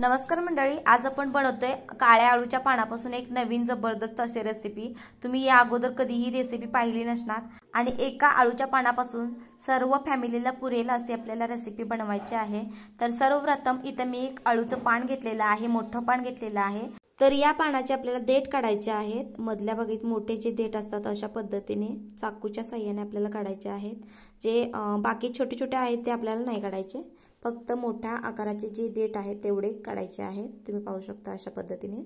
नमस्कार मंडळी आज आपण बनवतोय काळ्या आळूच्या पानापासून एक नवीन जबरदस्त अशी रेसिपी तुम्ही या अगोदर कधीही रेसिपी पाहिली नसणार आणि एका आळूच्या पानापासून सर्व फॅमिलीला पुरेल अशी आपल्याला रेसिपी बनवायची आहे तर सर्वप्रथम इथं मी एक आळूचं पान घेतलेलं आहे मोठं पान घेतलेलं आहे तर या पानाचे आपल्याला देठ काढायचे आहेत मधल्या बघित मोठे जे देठ असतात अशा पद्धतीने चाकूच्या सहाय्याने आपल्याला काढायचे आहेत जे बाकी छोटे छोटे आहेत ते आपल्याला नाही काढायचे फक्त मोठ्या आकाराचे जे देठ आहे तेवढे काढायचे आहेत तुम्ही पाहू शकता अशा पद्धतीने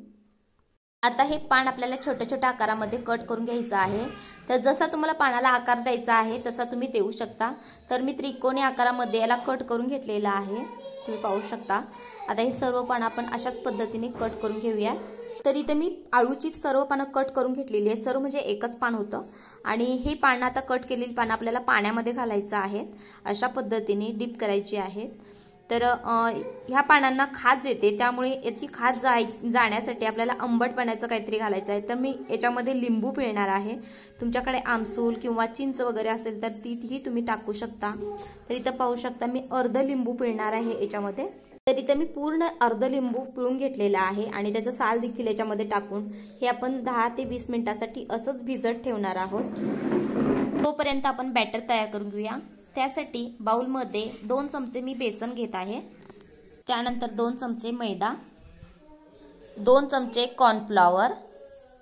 आता हे पान आपल्याला छोट्या छोट्या आकारामध्ये कट करून घ्यायचं आहे तर जसा तुम्हाला पानाला आकार द्यायचा आहे तसा तुम्ही देऊ शकता तर मी त्रिकोणी आकारामध्ये याला कट करून घेतलेला आहे तुम्ही पाहू शकता आता हे सर्व पानं आपण अशाच पद्धतीने कट करून घेऊया तर इथे मी आळूची सर्व पानं कट करून घेतलेली आहेत सर्व म्हणजे एकच पान होतं आणि हे पानं आता कट केलेली पानं आपल्याला पाण्यामध्ये घालायचं आहेत अशा पद्धतीने डीप करायची आहेत तर ह्या पानांना खाज येते त्यामुळे याची खाज जाय जाण्यासाठी आपल्याला आंबटपणाचं काहीतरी घालायचं आहे तर मी याच्यामध्ये लिंबू पिळणार आहे तुमच्याकडे आमसूल किंवा चिंच वगैरे असेल तर तीही तुम्ही टाकू शकता तर इथं पाहू शकता मी अर्ध लिंबू पिळणार आहे याच्यामध्ये तर इथं मी पूर्ण अर्ध लिंबू पिळून घेतलेला आहे आणि त्याचं साल देखील याच्यामध्ये टाकून हे आपण दहा ते वीस मिनिटासाठी असंच भिजत ठेवणार आहोत तोपर्यंत आपण बॅटर तयार करून घेऊया त्यासाठी बाऊलमध्ये दोन चमचे मी बेसन घेत आहे त्यानंतर दोन चमचे मैदा दोन चमचे कॉर्नफ्लॉवर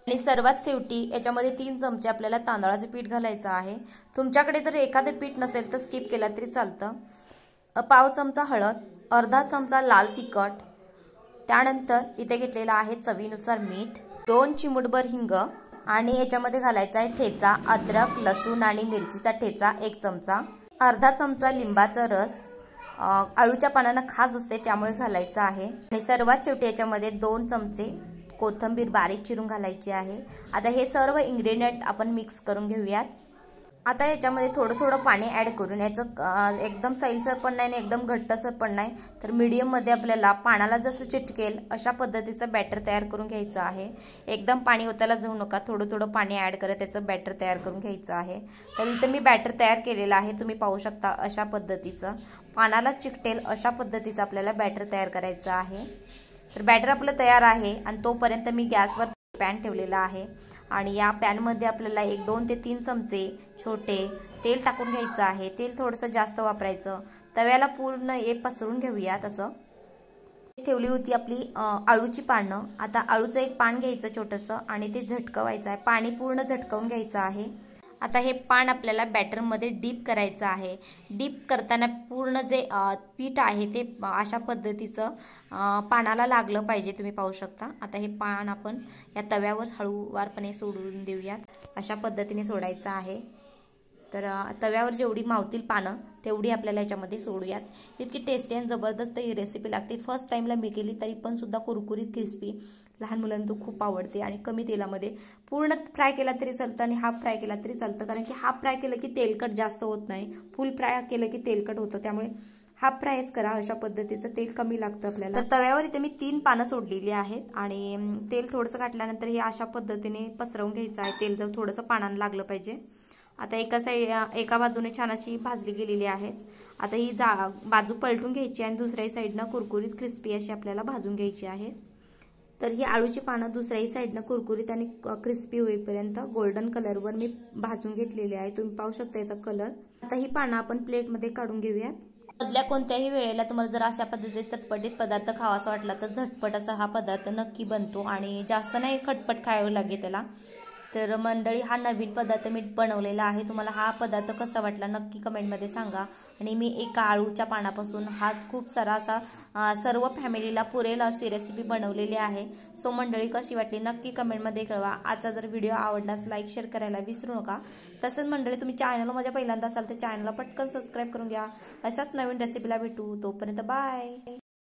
आणि सर्वात शेवटी याच्यामध्ये तीन चमचे आपल्याला तांदळाचं पीठ घालायचं आहे तुमच्याकडे जर एखादं पीठ नसेल तर स्किप केलं तरी चालतं पाव चमचा हळद अर्धा चमचा लाल तिखट त्यानंतर इथे घेतलेला आहे चवीनुसार मीठ दोन चिमुटभर हिंग आणि याच्यामध्ये घालायचा आहे ठेचा अद्रक लसूण आणि मिरचीचा ठेचा एक चमचा अर्धा चमचा लिंबाचा रस आळूच्या पानांना खाज असते त्यामुळे घालायचं आहे आणि सर्वात शेवटी याच्यामध्ये दोन चमचे कोथंबीर बारीक चिरून घालायची आहे आता हे सर्व इंग्रेडियंट आपण मिक्स करून घेऊयात आता याच्यामध्ये थोडं थोडं पाणी ॲड करून याचं एकदम सैलसर पण नाही आणि एकदम घट्टसर पण नाही तर मीडियममध्ये आपल्याला पाण्याला जसं चिटकेल अशा पद्धतीचं बॅटर तयार करून घ्यायचं आहे एकदम पाणी होताला जाऊ नका थोडं थोडं पाणी ॲड करत त्याचं बॅटर तयार करून घ्यायचं आहे तर इथं मी बॅटर तयार केलेलं आहे तुम्ही पाहू शकता अशा पद्धतीचं पाण्याला चिकटेल अशा पद्धतीचं आपल्याला बॅटर तयार करायचं आहे तर बॅटर आपलं तयार आहे आणि तोपर्यंत मी गॅसवर पॅन ठेवलेला आहे आणि या पॅनमध्ये आपल्याला एक दोन ते तीन चमचे छोटे तेल टाकून घ्यायचं आहे तेल थोडंसं जास्त वापरायचं तव्याला पूर्ण ये पसरून घेऊया तसं ठेवली होती आपली आळूची पानं आता आळूचं एक पान घ्यायचं छोटंसं आणि ते झटकवायचं आहे पाणी पूर्ण झटकवून घ्यायचं आहे आता हे पान आपल्याला बॅटरमध्ये डीप करायचं आहे डीप करताना पूर्ण जे पीठ आहे ते अशा पद्धतीचं पानाला लागलं पाहिजे तुम्ही पाहू शकता आता हे पान आपण या तव्यावर हळूवारपणे सोडून देऊयात अशा पद्धतीने सोडायचं आहे तर तव्यावर जेवढी मावतील पानं तेवढी आपल्याला याच्यामध्ये सोडूयात इतकी टेस्टी आणि जबरदस्त ही रेसिपी लागते फर्स्ट टाईमला मी केली तरी पण सुद्धा कुरकुरीत क्रिस्पी लहान मुलांना तो खूप आवडते आणि कमी तेलामध्ये पूर्ण फ्राय केला तरी चालतं आणि हाफ फ्राय केला तरी चालतं कारण की हाफ फ्राय केलं की तेलकट जास्त होत नाही फुल फ्राय केलं की तेलकट होतं त्यामुळे हाफ फ्रायच करा अशा पद्धतीचं तेल कमी लागतं आपल्याला तर तव्यावर इथे मी तीन पानं सोडलेली आहेत आणि तेल थोडंसं घाटल्यानंतर हे अशा पद्धतीने पसरवून घ्यायचं आहे तेल जर थोडंसं पानांना लागलं पाहिजे आता एका साईड एका बाजूने छान अशी भाजली गेलेली आहेत आता ही जा बाजू पलटून घ्यायची आणि दुसऱ्याही साईडनं कुरकुरीत क्रिस्पी अशी आपल्याला भाजून घ्यायची आहे तर ही आळूची पानं दुसऱ्याही साईडनं कुरकुरीत आणि क्रिस्पी होईपर्यंत गोल्डन कलरवर मी भाजून घेतलेली आहे तुम्ही पाहू शकता याचा कलर आता ही पानं आपण प्लेटमध्ये काढून घेऊयात मधल्या कोणत्याही वेळेला तुम्हाला जर अशा पद्धतीने चटपटीत पदार्थ खावासा वाटला तर झटपट असा हा पदार्थ नक्की बनतो आणि जास्त नाही खटपट खायला लागेल त्याला तर मंडळी हा नवीन पदार्थ मी बनवलेला आहे तुम्हाला हा पदार्थ कसा वाटला नक्की कमेंटमध्ये सांगा आणि मी एका आळूच्या पानापासून हाच खूप सारा असा सर्व फॅमिलीला पुरेल अशी रेसिपी बनवलेली आहे सो मंडळी कशी वाटली नक्की कमेंटमध्ये कळवा आजचा जर व्हिडिओ आवडलास लाईक शेअर करायला विसरू नका तसंच मंडळी तुम्ही चॅनल माझ्या पहिल्यांदा असाल तर चॅनलला पटकन सबस्क्राईब करून घ्या अशाच नवीन रेसिपीला भेटू तोपर्यंत बाय